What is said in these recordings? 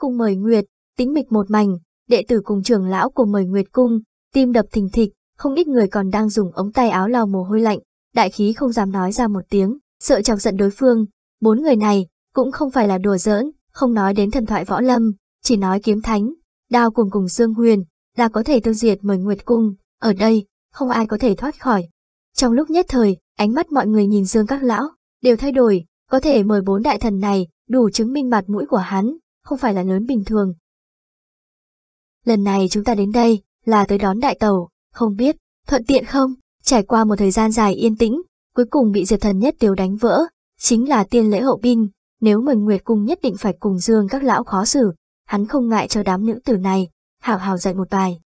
cung mời nguyệt, tính mịch một mảnh, đệ tử cùng trưởng lão của mời nguyệt cung, tim đập thình thịch, không ít người còn đang dùng ống tay áo lau mồ hôi lạnh, đại khí không dám nói ra một tiếng, sợ chọc giận đối phương. Bốn người này cũng không phải là đùa giỡn, không nói đến thần thoại võ lâm, chỉ nói kiếm thánh, đao cùng cùng dương huyền, là có thể tiêu diệt mời nguyệt cung, ở đây, không ai có thể thoát khỏi. Trong lúc nhất thời, ánh mắt mọi người nhìn dương các lão, đều thay đổi, có thể mời bốn đại thần này, đủ chứng minh mặt mũi của hắn, không phải là lớn bình thường. Lần này chúng ta đến đây là tới đón đại tàu, không biết, thuận tiện không? Trải qua một thời gian dài yên tĩnh, cuối cùng bị Diệp Thần nhất điều đánh vỡ, chính là tiên lễ hậu binh, nếu Mừng Nguyệt Cung nhất định phải cùng dương các lão khó xử, hắn không ngại cho đám nữ tử này, hào hào dạy một bài.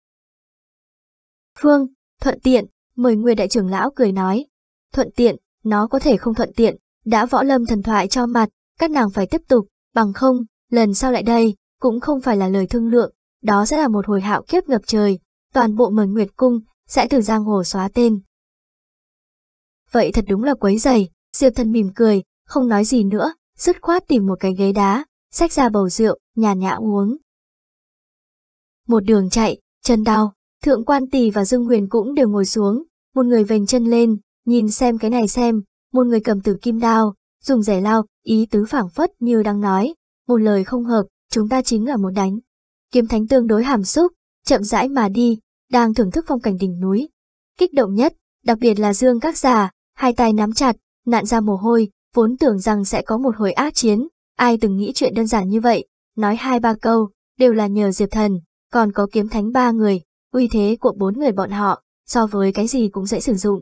Phương, thuận tiện, mời Nguyệt đại trưởng lão cười nói. Thuận tiện, nó có thể không thuận tiện, đã võ lâm thần thoại cho mặt, các nàng phải tiếp tục, bằng không, lần sau lại đây, cũng không phải là lời thương lượng, đó sẽ là một hồi hạo kiếp ngập trời, toàn bộ mừng nguyệt cung, sẽ từ giang hồ xóa tên. Vậy thật đúng là quấy dày, Diệp thần mỉm cười, không nói gì nữa, dứt khoát tìm một cái ghế đá, xách ra bầu rượu, nhàn nhã uống. Một đường chạy, chân đau, thượng quan tỷ và Dương Huyền cũng đều ngồi xuống, một người vênh chân lên, nhìn xem cái này xem, một người cầm tử kim đao, dùng rẻ lao, ý tứ phảng phất như đang nói, một lời không hợp, chúng ta chính là muốn đánh. Kiếm thánh tương đối hàm xúc, chậm rãi mà đi, đang thưởng thức phong cảnh đỉnh núi. Kích động nhất, đặc biệt là dương các già, hai tay nắm chặt, nạn ra mồ hôi, vốn tưởng rằng sẽ có một hồi ác chiến, ai từng nghĩ chuyện đơn giản như vậy, nói hai ba câu, đều là nhờ diệp thần, còn có kiếm thánh ba người, uy thế của bốn người bọn họ, so với cái gì cũng dễ sử dụng.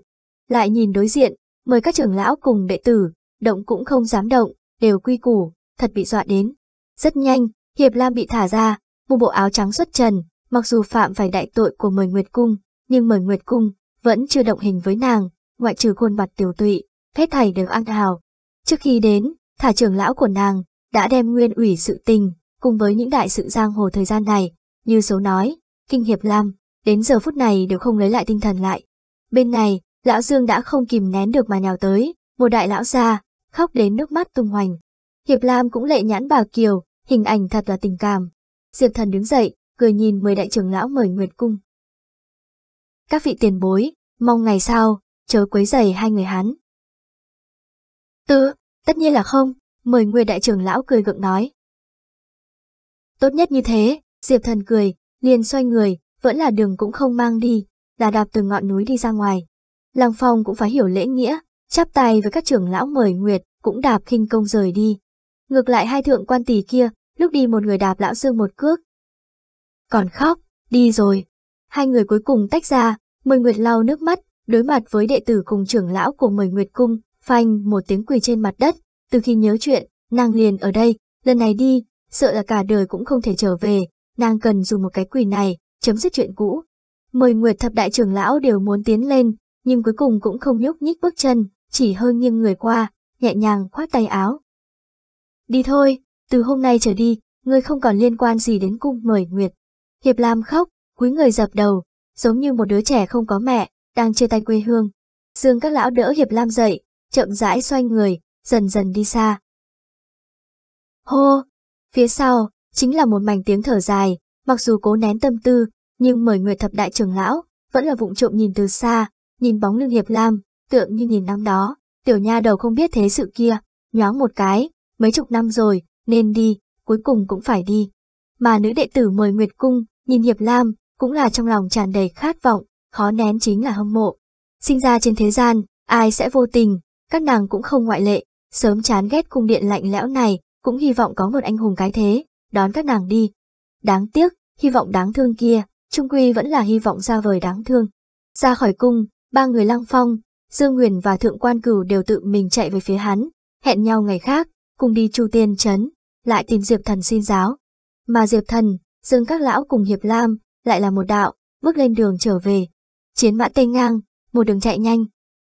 Lại nhìn đối diện, mời các trưởng lão cùng đệ tử, động cũng không dám động, đều quy củ, thật bị dọa đến. Rất nhanh, Hiệp Lam bị thả ra, một bộ áo trắng xuất trần, mặc dù phạm phải đại tội của mời Nguyệt Cung, nhưng mời Nguyệt Cung vẫn chưa động hình với nàng, ngoại trừ khuôn mặt tiểu tụy, hết thảy đều an hào. Trước khi đến, thả trưởng lão của nàng đã đem nguyên ủy sự tình cùng với những đại sự giang hồ thời gian này, như số nói, kinh hiệp lam, đến giờ phút này đều không lấy lại tinh thần lại. Bên này, lão Dương đã không kìm nén được mà nhào tới, một đại lão già, khóc đến nước mắt tung hoành. Hiệp Lam cũng lệ nhãn bà Kiều, hình ảnh thật là tình cảm. Diệp Thần đứng dậy, cười nhìn mời đại trưởng lão mời Nguyệt Cung. Các vị tiền bối, mong ngày sau, chớ quấy rầy hai người hắn. Tư, tất nhiên là không, mời Nguyệt đại trưởng lão cười gượng nói. Tốt nhất như thế, Diệp Thần cười, liền xoay người, vẫn là đường cũng không mang đi, là đạp từ ngọn núi đi ra ngoài. Làng phong cũng phải hiểu lễ nghĩa, chắp tay với các trưởng lão mời Nguyệt, cũng đạp khinh công rời đi. Ngược lại hai thượng quan tỷ kia, lúc đi một người đạp lão sư một cước. Còn khóc, đi rồi. Hai người cuối cùng tách ra, mời Nguyệt lau nước mắt, đối mặt với đệ tử cùng trưởng lão của mời Nguyệt Cung, phanh một tiếng quỳ trên mặt đất. Từ khi nhớ chuyện, nàng liền ở đây, lần này đi, sợ là cả đời cũng không thể trở về, nàng cần dùng một cái quỳ này, chấm dứt chuyện cũ. mời Nguyệt thập đại trưởng lão đều muốn tiến lên, nhưng cuối cùng cũng không nhúc nhích bước chân, chỉ hơi nghiêng người qua, nhẹ nhàng khoác tay áo, Đi thôi, từ hôm nay trở đi, ngươi không còn liên quan gì đến cung mời nguyệt. Hiệp Lam khóc, cúi người dập đầu, giống như một đứa trẻ không có mẹ, đang chia tay quê hương. Dương các lão đỡ Hiệp Lam dậy, chậm rãi xoay người, dần dần đi xa. Hô! Phía sau, chính là một mảnh tiếng thở dài, mặc dù cố nén tâm tư, nhưng mời Nguyệt thập đại trưởng lão, vẫn là vụng trộm nhìn từ xa, nhìn bóng lưng Hiệp Lam, tượng như nhìn năm đó, tiểu nha đầu không biết thế sự kia, nhoáng một cái, mấy chục năm rồi, nên đi, cuối cùng cũng phải đi. Mà nữ đệ tử mời Nguyệt Cung, nhìn Hiệp Lam, cũng là trong lòng tràn đầy khát vọng, khó nén chính là hâm mộ. Sinh ra trên thế gian, ai sẽ vô tình, các nàng cũng không ngoại lệ, sớm chán ghét cung điện lạnh lẽo này, cũng hy vọng có một anh hùng cái thế, đón các nàng đi. Đáng tiếc, hy vọng đáng thương kia, trung quy vẫn là hy vọng ra vời đáng thương. Ra khỏi cung, ba người lăng phong, Dương Nguyền và Thượng Quan Cửu đều tự mình chạy về phía hắn, hẹn nhau ngày khác, cùng đi Chu Tiên chấn lại tìm Diệp Thần xin giáo. Mà Diệp Thần, Dương các lão cùng Hiệp Lam, lại là một đạo, bước lên đường trở về. Chiến mã tây ngang, một đường chạy nhanh.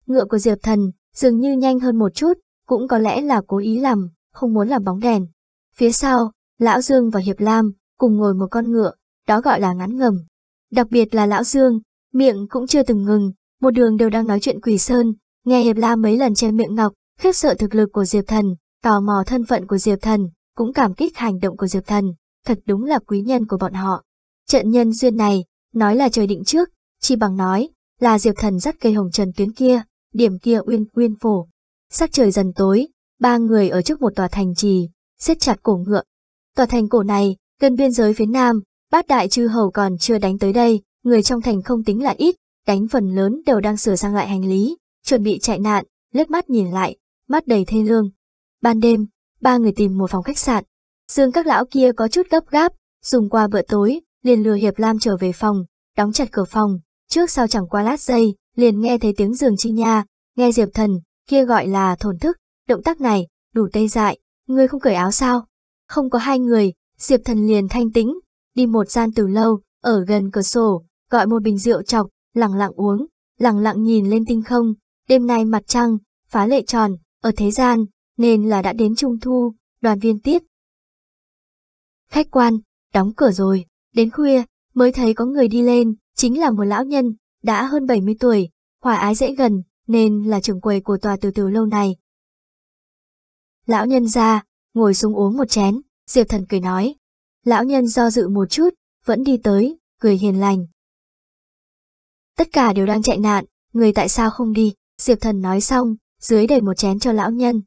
Ngựa của Diệp Thần dường như nhanh hơn một chút, cũng có lẽ là cố ý làm, không muốn làm bóng đèn. Phía sau, Lão Dương và Hiệp Lam cùng ngồi một con ngựa, đó gọi là ngắn ngầm. Đặc biệt là Lão Dương, miệng cũng chưa từng ngừng, một đường đều đang nói chuyện quỷ sơn, nghe Hiệp Lam mấy lần che miệng ngọc, khiếp sợ thực lực của Diệp Thần, tò mò thân phận của Diệp Thần, cũng cảm kích hành động của Diệp Thần, thật đúng là quý nhân của bọn họ. Trận nhân duyên này, nói là trời định trước, chi bằng nói, là Diệp Thần dắt cây hồng trần tuyến kia, điểm kia uyên uyên phổ. Sắc trời dần tối, ba người ở trước một tòa thành trì, siết chặt cổ ngựa. Tòa thành cổ này, gần biên giới phía nam, bát đại chư hầu còn chưa đánh tới đây, người trong thành không tính là ít, đánh phần lớn đều đang sửa sang lại hành lý, chuẩn bị chạy nạn, lướt mắt nhìn lại, mắt đầy thê lương. Ban đêm, ba người tìm một phòng khách sạn. Dương các lão kia có chút gấp gáp, dùng qua bữa tối, liền lừa Hiệp Lam trở về phòng, đóng chặt cửa phòng. Trước sau chẳng qua lát giây, liền nghe thấy tiếng giường chi nha, nghe Diệp Thần, kia gọi là thổn thức, động tác này, đủ tê dại, ngươi không cởi áo sao? Không có hai người, Diệp Thần liền thanh tĩnh, đi một gian từ lâu, ở gần cửa sổ, gọi một bình rượu chọc, lặng lặng uống, lặng lặng nhìn lên tinh không, đêm nay mặt trăng, phá lệ tròn, ở thế gian, nên là đã đến trung thu, đoàn viên tiết. Khách quan, đóng cửa rồi, đến khuya, mới thấy có người đi lên, chính là một lão nhân, đã hơn 70 tuổi, hòa ái dễ gần, nên là trưởng quầy của tòa từ từ lâu này. Lão nhân ra, ngồi xuống uống một chén, Diệp Thần cười nói. Lão nhân do dự một chút, vẫn đi tới, cười hiền lành. Tất cả đều đang chạy nạn, người tại sao không đi, Diệp Thần nói xong, dưới đẩy một chén cho lão nhân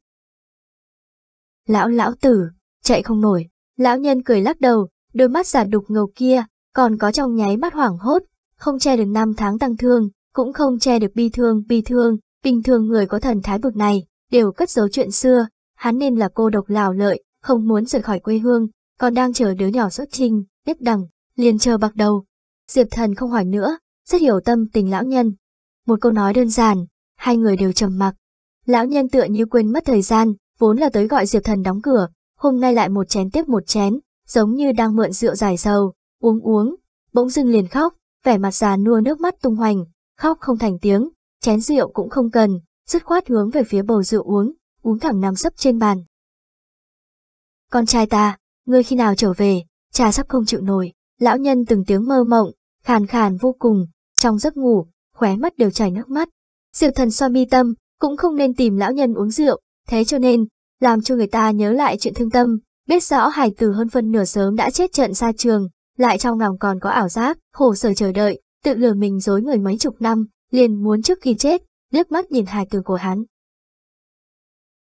lão lão tử, chạy không nổi. Lão nhân cười lắc đầu, đôi mắt giả đục ngầu kia, còn có trong nháy mắt hoảng hốt, không che được năm tháng tăng thương, cũng không che được bi thương, bi thương, bình thường người có thần thái bực này, đều cất giấu chuyện xưa, hắn nên là cô độc lào lợi, không muốn rời khỏi quê hương, còn đang chờ đứa nhỏ xuất trình, biết đằng, liền chờ bạc đầu. Diệp thần không hỏi nữa, rất hiểu tâm tình lão nhân. Một câu nói đơn giản, hai người đều trầm mặc. Lão nhân tựa như quên mất thời gian, vốn là tới gọi Diệp Thần đóng cửa, hôm nay lại một chén tiếp một chén, giống như đang mượn rượu giải sầu, uống uống, bỗng dưng liền khóc, vẻ mặt già nua nước mắt tung hoành, khóc không thành tiếng, chén rượu cũng không cần, dứt khoát hướng về phía bầu rượu uống, uống thẳng nằm sấp trên bàn. Con trai ta, ngươi khi nào trở về, cha sắp không chịu nổi, lão nhân từng tiếng mơ mộng, khàn khàn vô cùng, trong giấc ngủ, khóe mắt đều chảy nước mắt. Diệp thần xoa mi tâm, cũng không nên tìm lão nhân uống rượu, Thế cho nên, làm cho người ta nhớ lại chuyện thương tâm, biết rõ hải tử hơn phân nửa sớm đã chết trận xa trường, lại trong lòng còn có ảo giác, khổ sở chờ đợi, tự lừa mình dối người mấy chục năm, liền muốn trước khi chết, liếc mắt nhìn hải tử của hắn.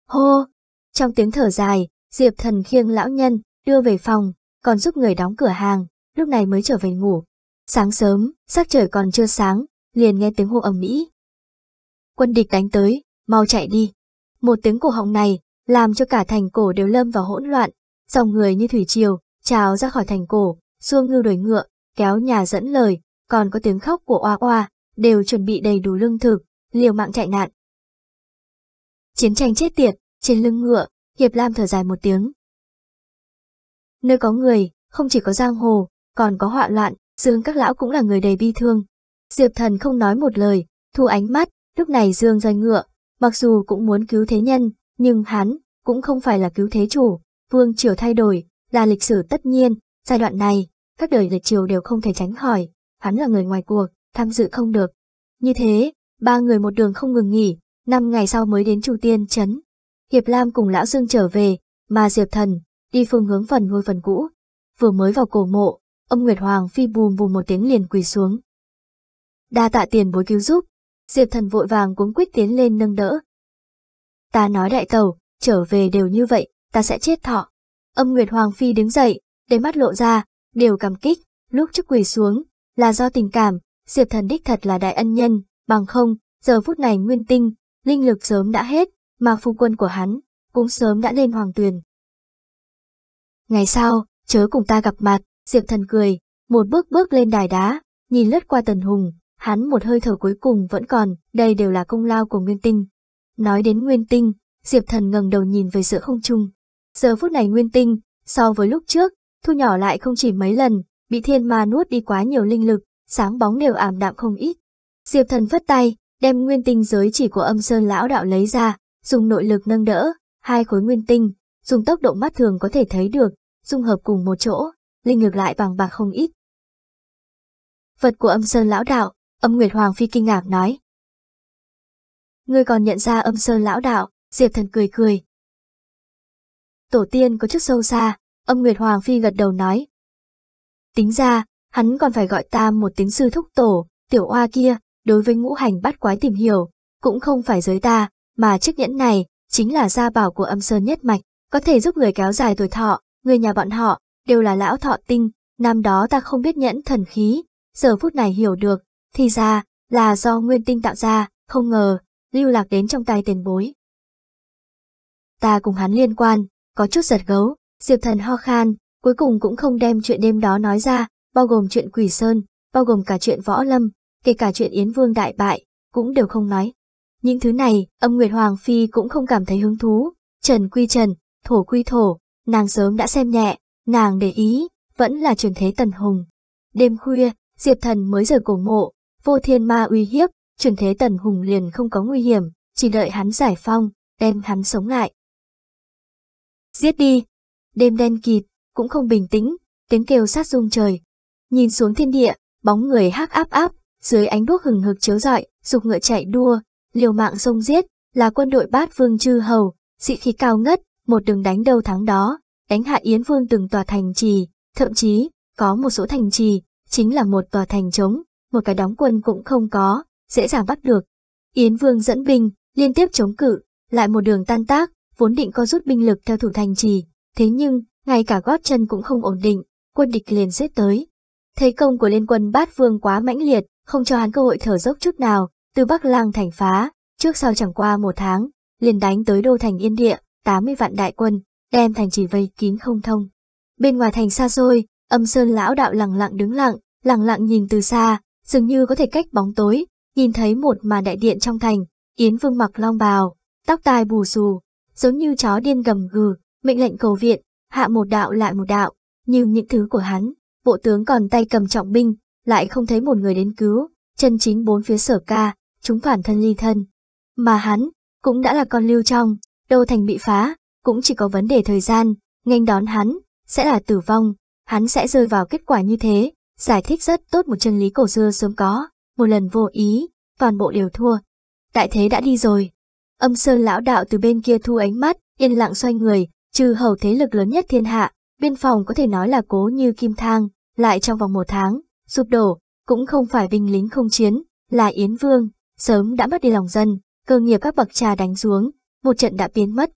Hô! Trong tiếng thở dài, Diệp thần khiêng lão nhân, đưa về phòng, còn giúp người đóng cửa hàng, lúc này mới trở về ngủ. Sáng sớm, sắc trời còn chưa sáng, liền nghe tiếng hô ầm mỹ. Quân địch đánh tới, mau chạy đi. Một tiếng cổ họng này làm cho cả thành cổ đều lâm vào hỗn loạn, dòng người như thủy triều, trào ra khỏi thành cổ, xuông ngưu đuổi ngựa, kéo nhà dẫn lời, còn có tiếng khóc của oa oa, đều chuẩn bị đầy đủ lương thực, liều mạng chạy nạn. Chiến tranh chết tiệt, trên lưng ngựa, Hiệp Lam thở dài một tiếng. Nơi có người, không chỉ có giang hồ, còn có họa loạn, Dương các lão cũng là người đầy bi thương. Diệp thần không nói một lời, thu ánh mắt, lúc này Dương rơi ngựa, Mặc dù cũng muốn cứu thế nhân, nhưng hắn cũng không phải là cứu thế chủ, vương triều thay đổi, là lịch sử tất nhiên, giai đoạn này, các đời lịch triều đều không thể tránh khỏi, hắn là người ngoài cuộc, tham dự không được. Như thế, ba người một đường không ngừng nghỉ, năm ngày sau mới đến Chu Tiên chấn Hiệp Lam cùng Lão Dương trở về, mà Diệp Thần, đi phương hướng phần ngôi phần cũ. Vừa mới vào cổ mộ, ông Nguyệt Hoàng phi bùm bùm một tiếng liền quỳ xuống. Đa tạ tiền bối cứu giúp, Diệp thần vội vàng cuống quyết tiến lên nâng đỡ. Ta nói đại tàu, trở về đều như vậy, ta sẽ chết thọ. Âm Nguyệt Hoàng Phi đứng dậy, đầy mắt lộ ra, đều cảm kích, lúc trước quỳ xuống, là do tình cảm, Diệp thần đích thật là đại ân nhân, bằng không, giờ phút này nguyên tinh, linh lực sớm đã hết, mà phu quân của hắn, cũng sớm đã lên hoàng tuyền. Ngày sau, chớ cùng ta gặp mặt, Diệp thần cười, một bước bước lên đài đá, nhìn lướt qua tần hùng, hắn một hơi thở cuối cùng vẫn còn, đây đều là công lao của Nguyên Tinh. Nói đến Nguyên Tinh, Diệp Thần ngẩng đầu nhìn về giữa không trung. Giờ phút này Nguyên Tinh, so với lúc trước, thu nhỏ lại không chỉ mấy lần, bị thiên ma nuốt đi quá nhiều linh lực, sáng bóng đều ảm đạm không ít. Diệp Thần vất tay, đem Nguyên Tinh giới chỉ của âm sơn lão đạo lấy ra, dùng nội lực nâng đỡ, hai khối Nguyên Tinh, dùng tốc độ mắt thường có thể thấy được, dung hợp cùng một chỗ, linh lực lại bằng bạc không ít. Vật của âm sơn lão đạo, Âm Nguyệt Hoàng Phi kinh ngạc nói. Ngươi còn nhận ra âm sơn lão đạo, Diệp thần cười cười. Tổ tiên có chức sâu xa, âm Nguyệt Hoàng Phi gật đầu nói. Tính ra, hắn còn phải gọi ta một tiếng sư thúc tổ, tiểu oa kia, đối với ngũ hành bắt quái tìm hiểu, cũng không phải giới ta, mà chiếc nhẫn này, chính là gia bảo của âm sơn nhất mạch, có thể giúp người kéo dài tuổi thọ, người nhà bọn họ, đều là lão thọ tinh, năm đó ta không biết nhẫn thần khí, giờ phút này hiểu được, thì ra, là do nguyên tinh tạo ra, không ngờ, lưu lạc đến trong tay tiền bối. Ta cùng hắn liên quan, có chút giật gấu, Diệp Thần ho khan, cuối cùng cũng không đem chuyện đêm đó nói ra, bao gồm chuyện Quỷ Sơn, bao gồm cả chuyện Võ Lâm, kể cả chuyện Yến Vương đại bại, cũng đều không nói. Những thứ này, âm Nguyệt Hoàng Phi cũng không cảm thấy hứng thú, trần quy trần, thổ quy thổ, nàng sớm đã xem nhẹ, nàng để ý, vẫn là truyền thế tần hùng. Đêm khuya, Diệp Thần mới rời cổ mộ, vô thiên ma uy hiếp, chuyển thế tần hùng liền không có nguy hiểm, chỉ đợi hắn giải phong, đem hắn sống lại. Giết đi! Đêm đen kịt, cũng không bình tĩnh, tiếng kêu sát rung trời. Nhìn xuống thiên địa, bóng người hắc áp áp, dưới ánh đuốc hừng hực chiếu rọi, dục ngựa chạy đua, liều mạng sông giết, là quân đội bát vương chư hầu, dị khí cao ngất, một đường đánh đầu thắng đó, đánh hạ Yến Vương từng tòa thành trì, thậm chí, có một số thành trì, chính là một tòa thành trống, một cái đóng quân cũng không có, dễ dàng bắt được. Yến Vương dẫn binh, liên tiếp chống cự, lại một đường tan tác, vốn định co rút binh lực theo thủ thành trì, thế nhưng, ngay cả gót chân cũng không ổn định, quân địch liền giết tới. Thấy công của liên quân bát vương quá mãnh liệt, không cho hắn cơ hội thở dốc chút nào, từ Bắc Lang thành phá, trước sau chẳng qua một tháng, liền đánh tới đô thành Yên Địa, 80 vạn đại quân, đem thành trì vây kín không thông. Bên ngoài thành xa xôi, âm sơn lão đạo lặng lặng đứng lặng, lặng lặng nhìn từ xa, dường như có thể cách bóng tối, nhìn thấy một màn đại điện trong thành, Yến Vương mặc long bào, tóc tai bù xù, giống như chó điên gầm gừ, mệnh lệnh cầu viện, hạ một đạo lại một đạo, như những thứ của hắn, bộ tướng còn tay cầm trọng binh, lại không thấy một người đến cứu, chân chính bốn phía sở ca, chúng phản thân ly thân. Mà hắn, cũng đã là con lưu trong, đô thành bị phá, cũng chỉ có vấn đề thời gian, nghênh đón hắn, sẽ là tử vong, hắn sẽ rơi vào kết quả như thế, giải thích rất tốt một chân lý cổ xưa sớm có, một lần vô ý, toàn bộ đều thua. Đại thế đã đi rồi. Âm sơn lão đạo từ bên kia thu ánh mắt, yên lặng xoay người, trừ hầu thế lực lớn nhất thiên hạ, biên phòng có thể nói là cố như kim thang, lại trong vòng một tháng, sụp đổ, cũng không phải binh lính không chiến, là Yến Vương, sớm đã mất đi lòng dân, cơ nghiệp các bậc trà đánh xuống, một trận đã biến mất.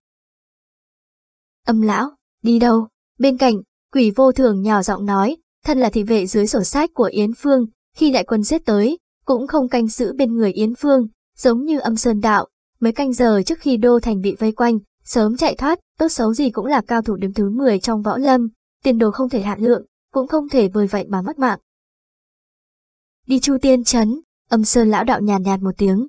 Âm lão, đi đâu? Bên cạnh, quỷ vô thường nhỏ giọng nói, thân là thị vệ dưới sổ sách của Yến Phương, khi đại quân giết tới, cũng không canh giữ bên người Yến Phương, giống như âm sơn đạo, mấy canh giờ trước khi đô thành bị vây quanh, sớm chạy thoát, tốt xấu gì cũng là cao thủ đứng thứ 10 trong võ lâm, tiền đồ không thể hạn lượng, cũng không thể bởi vậy mà mất mạng. Đi Chu Tiên chấn âm sơn lão đạo nhàn nhạt một tiếng.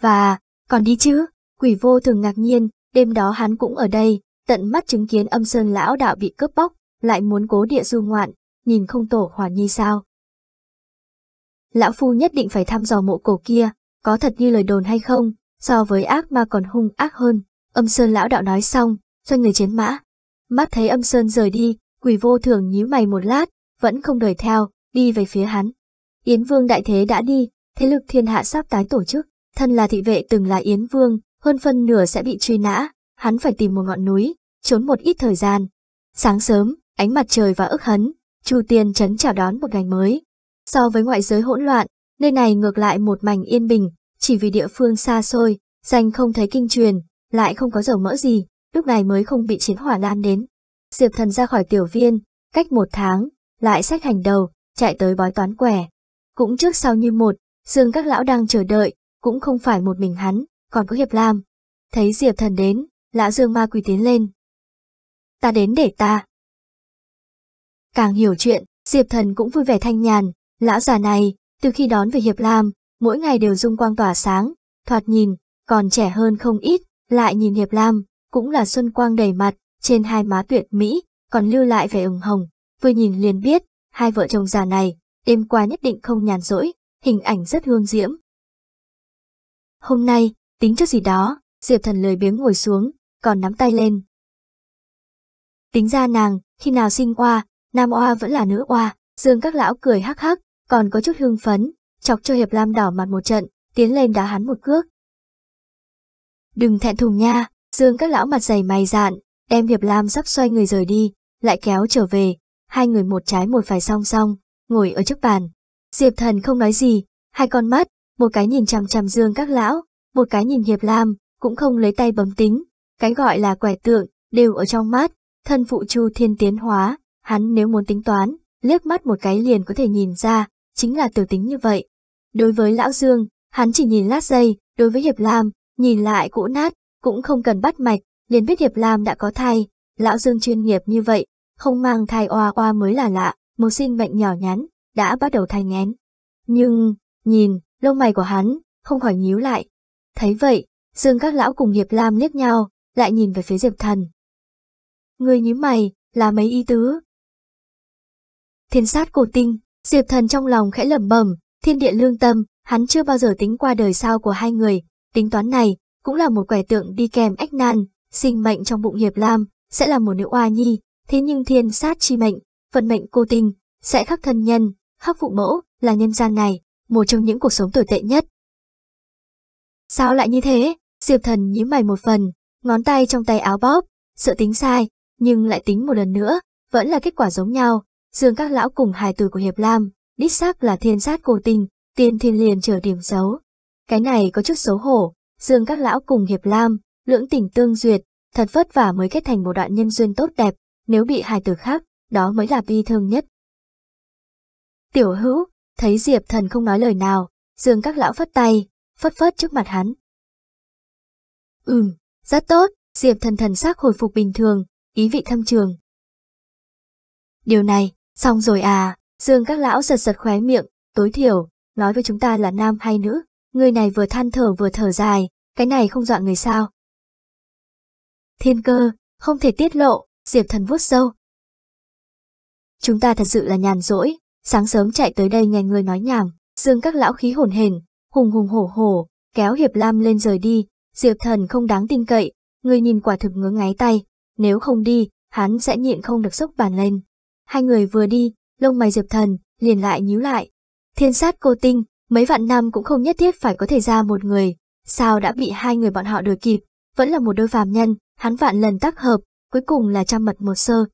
Và, còn đi chứ, quỷ vô thường ngạc nhiên, đêm đó hắn cũng ở đây, tận mắt chứng kiến âm sơn lão đạo bị cướp bóc, lại muốn cố địa du ngoạn, nhìn không tổ hòa nhi sao. Lão Phu nhất định phải thăm dò mộ cổ kia, có thật như lời đồn hay không, so với ác mà còn hung ác hơn, âm sơn lão đạo nói xong, xoay người chiến mã. Mắt thấy âm sơn rời đi, quỷ vô thường nhíu mày một lát, vẫn không đuổi theo, đi về phía hắn. Yến Vương đại thế đã đi, thế lực thiên hạ sắp tái tổ chức, thân là thị vệ từng là Yến Vương, hơn phân nửa sẽ bị truy nã, hắn phải tìm một ngọn núi, trốn một ít thời gian. Sáng sớm, ánh mặt trời và ức hấn, Chu Tiên Trấn chào đón một ngày mới. So với ngoại giới hỗn loạn, nơi này ngược lại một mảnh yên bình, chỉ vì địa phương xa xôi, danh không thấy kinh truyền, lại không có dầu mỡ gì, lúc này mới không bị chiến hỏa lan đến. Diệp thần ra khỏi tiểu viên, cách một tháng, lại sách hành đầu, chạy tới bói toán quẻ. Cũng trước sau như một, dương các lão đang chờ đợi, cũng không phải một mình hắn, còn có hiệp lam. Thấy Diệp thần đến, lão dương ma quỳ tiến lên. Ta đến để ta, Càng hiểu chuyện, Diệp Thần cũng vui vẻ thanh nhàn, lão già này, từ khi đón về Hiệp Lam, mỗi ngày đều dung quang tỏa sáng, thoạt nhìn, còn trẻ hơn không ít, lại nhìn Hiệp Lam, cũng là xuân quang đầy mặt, trên hai má tuyệt mỹ, còn lưu lại vẻ ửng hồng, vừa nhìn liền biết, hai vợ chồng già này, đêm qua nhất định không nhàn rỗi, hình ảnh rất hương diễm. Hôm nay, tính cho gì đó, Diệp Thần lười biếng ngồi xuống, còn nắm tay lên. Tính ra nàng, khi nào sinh qua, nam oa vẫn là nữ oa, dương các lão cười hắc hắc, còn có chút hưng phấn, chọc cho Hiệp Lam đỏ mặt một trận, tiến lên đá hắn một cước. Đừng thẹn thùng nha, dương các lão mặt dày mày dạn, đem Hiệp Lam sắp xoay người rời đi, lại kéo trở về, hai người một trái một phải song song, ngồi ở trước bàn. Diệp thần không nói gì, hai con mắt, một cái nhìn chằm chằm dương các lão, một cái nhìn Hiệp Lam, cũng không lấy tay bấm tính, cái gọi là quẻ tượng, đều ở trong mắt, thân phụ chu thiên tiến hóa, Hắn nếu muốn tính toán, liếc mắt một cái liền có thể nhìn ra, chính là tiểu tính như vậy. Đối với Lão Dương, hắn chỉ nhìn lát giây, đối với Hiệp Lam, nhìn lại cũ nát, cũng không cần bắt mạch, liền biết Hiệp Lam đã có thai, Lão Dương chuyên nghiệp như vậy, không mang thai oa oa mới là lạ, một sinh mệnh nhỏ nhắn, đã bắt đầu thai ngén. Nhưng, nhìn, lông mày của hắn, không khỏi nhíu lại. Thấy vậy, Dương các lão cùng Hiệp Lam liếc nhau, lại nhìn về phía Diệp Thần. Người nhíu mày, là mấy y tứ, thiên sát cổ tinh, Diệp Thần trong lòng khẽ lẩm bẩm, thiên địa lương tâm, hắn chưa bao giờ tính qua đời sau của hai người, tính toán này cũng là một quẻ tượng đi kèm ách nan, sinh mệnh trong bụng Hiệp Lam sẽ là một nữ oa nhi, thế nhưng thiên sát chi mệnh, vận mệnh cô tinh sẽ khắc thân nhân, khắc phụ mẫu là nhân gian này, một trong những cuộc sống tồi tệ nhất. Sao lại như thế? Diệp Thần nhíu mày một phần, ngón tay trong tay áo bóp, sợ tính sai, nhưng lại tính một lần nữa, vẫn là kết quả giống nhau, Dương các lão cùng hài tử của Hiệp Lam, đích xác là thiên sát cô tình, tiên thiên liền trở điểm xấu. Cái này có chút xấu hổ, Dương các lão cùng Hiệp Lam, lưỡng tình tương duyệt, thật vất vả mới kết thành một đoạn nhân duyên tốt đẹp, nếu bị hài tử khác, đó mới là bi thương nhất. Tiểu hữu, thấy Diệp thần không nói lời nào, Dương các lão phất tay, phất phất trước mặt hắn. Ừm, rất tốt, Diệp thần thần sắc hồi phục bình thường, ý vị thâm trường. Điều này, Xong rồi à, dương các lão giật giật khóe miệng, tối thiểu, nói với chúng ta là nam hay nữ, người này vừa than thở vừa thở dài, cái này không dọa người sao. Thiên cơ, không thể tiết lộ, Diệp thần vuốt sâu. Chúng ta thật sự là nhàn rỗi, sáng sớm chạy tới đây nghe người nói nhảm, dương các lão khí hồn hển, hùng hùng hổ hổ, kéo Hiệp Lam lên rời đi, Diệp thần không đáng tin cậy, người nhìn quả thực ngứa ngáy tay, nếu không đi, hắn sẽ nhịn không được sốc bàn lên. Hai người vừa đi, lông mày Diệp Thần liền lại nhíu lại. Thiên sát cô tinh, mấy vạn năm cũng không nhất thiết phải có thể ra một người, sao đã bị hai người bọn họ đuổi kịp, vẫn là một đôi phàm nhân, hắn vạn lần tác hợp, cuối cùng là trăm mật một sơ.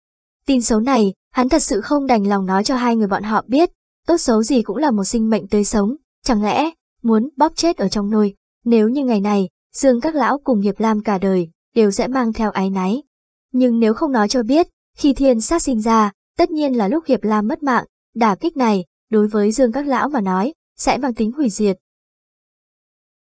Tin xấu này, hắn thật sự không đành lòng nói cho hai người bọn họ biết, tốt xấu gì cũng là một sinh mệnh tươi sống, chẳng lẽ muốn bóp chết ở trong nôi, nếu như ngày này, Dương các lão cùng Nghiệp Lam cả đời đều sẽ mang theo ái náy. Nhưng nếu không nói cho biết, khi thiên sát sinh ra, Tất nhiên là lúc Hiệp Lam mất mạng, đả kích này, đối với Dương Các Lão mà nói, sẽ mang tính hủy diệt.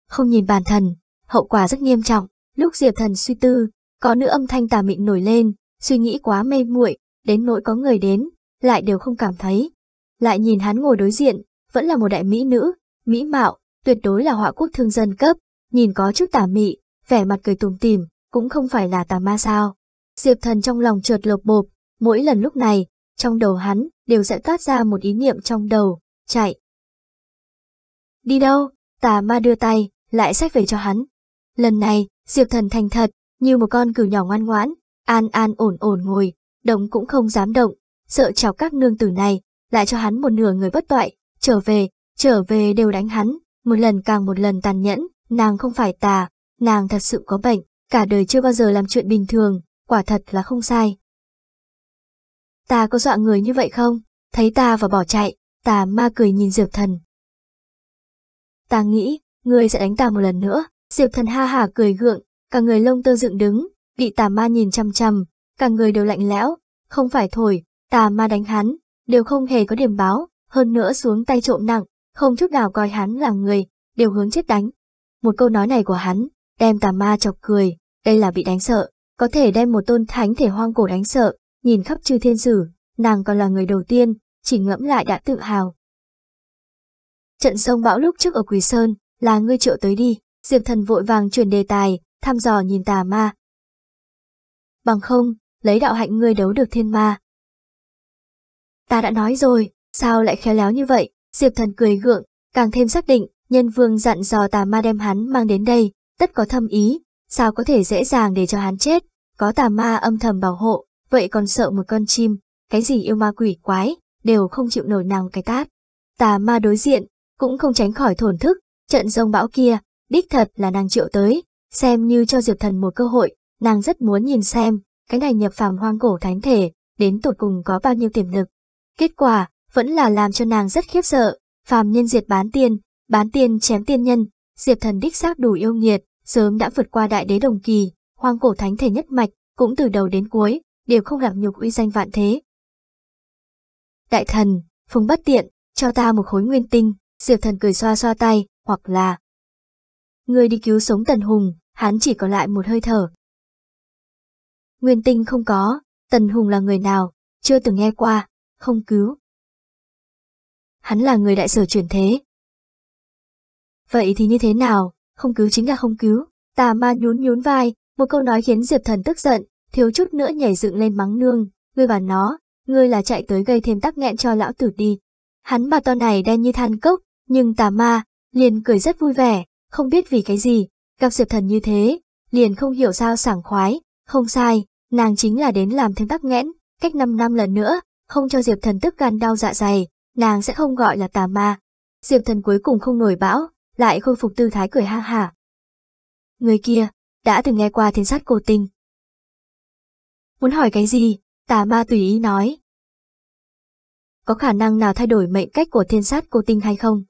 Không nhìn bản thân, hậu quả rất nghiêm trọng, lúc Diệp Thần suy tư, có nữ âm thanh tà mịn nổi lên, suy nghĩ quá mê muội, đến nỗi có người đến, lại đều không cảm thấy. Lại nhìn hắn ngồi đối diện, vẫn là một đại mỹ nữ, mỹ mạo, tuyệt đối là họa quốc thương dân cấp, nhìn có chút tà mị, vẻ mặt cười tùm tìm, cũng không phải là tà ma sao. Diệp thần trong lòng trượt lột bộp, Mỗi lần lúc này, trong đầu hắn đều sẽ toát ra một ý niệm trong đầu, chạy. Đi đâu? Tà ma đưa tay, lại sách về cho hắn. Lần này, Diệp Thần thành thật, như một con cừu nhỏ ngoan ngoãn, an an ổn ổn ngồi, động cũng không dám động, sợ chào các nương tử này, lại cho hắn một nửa người bất toại, trở về, trở về đều đánh hắn, một lần càng một lần tàn nhẫn, nàng không phải tà, nàng thật sự có bệnh, cả đời chưa bao giờ làm chuyện bình thường, quả thật là không sai ta có dọa người như vậy không? Thấy ta và bỏ chạy, tà ma cười nhìn Diệp Thần. Ta nghĩ, người sẽ đánh ta một lần nữa. Diệp Thần ha hả cười gượng, cả người lông tơ dựng đứng, bị tà ma nhìn chăm chăm, cả người đều lạnh lẽo, không phải thổi, tà ma đánh hắn, đều không hề có điểm báo, hơn nữa xuống tay trộm nặng, không chút nào coi hắn là người, đều hướng chết đánh. Một câu nói này của hắn, đem tà ma chọc cười, đây là bị đánh sợ, có thể đem một tôn thánh thể hoang cổ đánh sợ, nhìn khắp chư thiên sử, nàng còn là người đầu tiên, chỉ ngẫm lại đã tự hào. Trận sông bão lúc trước ở Quỳ Sơn, là ngươi triệu tới đi, Diệp Thần vội vàng chuyển đề tài, thăm dò nhìn tà ma. Bằng không, lấy đạo hạnh ngươi đấu được thiên ma. Ta đã nói rồi, sao lại khéo léo như vậy, Diệp Thần cười gượng, càng thêm xác định, nhân vương dặn dò tà ma đem hắn mang đến đây, tất có thâm ý, sao có thể dễ dàng để cho hắn chết, có tà ma âm thầm bảo hộ, vậy còn sợ một con chim, cái gì yêu ma quỷ quái, đều không chịu nổi nàng cái tát. Tà ma đối diện, cũng không tránh khỏi thổn thức, trận rông bão kia, đích thật là nàng triệu tới, xem như cho Diệp Thần một cơ hội, nàng rất muốn nhìn xem, cái này nhập phàm hoang cổ thánh thể, đến tột cùng có bao nhiêu tiềm lực. Kết quả, vẫn là làm cho nàng rất khiếp sợ, phàm nhân diệt bán tiên, bán tiên chém tiên nhân, Diệp Thần đích xác đủ yêu nghiệt, sớm đã vượt qua đại đế đồng kỳ, hoang cổ thánh thể nhất mạch, cũng từ đầu đến cuối, đều không làm nhục uy danh vạn thế. Đại thần, phùng bất tiện, cho ta một khối nguyên tinh, diệp thần cười xoa xoa tay, hoặc là Người đi cứu sống Tần Hùng, hắn chỉ còn lại một hơi thở. Nguyên tinh không có, Tần Hùng là người nào, chưa từng nghe qua, không cứu. Hắn là người đại sở chuyển thế. Vậy thì như thế nào, không cứu chính là không cứu, tà ma nhún nhún vai, một câu nói khiến Diệp Thần tức giận, thiếu chút nữa nhảy dựng lên mắng nương, ngươi bà nó, ngươi là chạy tới gây thêm tắc nghẹn cho lão tử đi. Hắn bà to này đen như than cốc, nhưng tà ma, liền cười rất vui vẻ, không biết vì cái gì, gặp diệp thần như thế, liền không hiểu sao sảng khoái, không sai, nàng chính là đến làm thêm tắc nghẽn, cách 5 năm lần nữa, không cho diệp thần tức gan đau dạ dày, nàng sẽ không gọi là tà ma. Diệp thần cuối cùng không nổi bão, lại khôi phục tư thái cười ha hả. Người kia, đã từng nghe qua thiên sát cổ tình, Muốn hỏi cái gì? Tà ma tùy ý nói. Có khả năng nào thay đổi mệnh cách của thiên sát cô tinh hay không?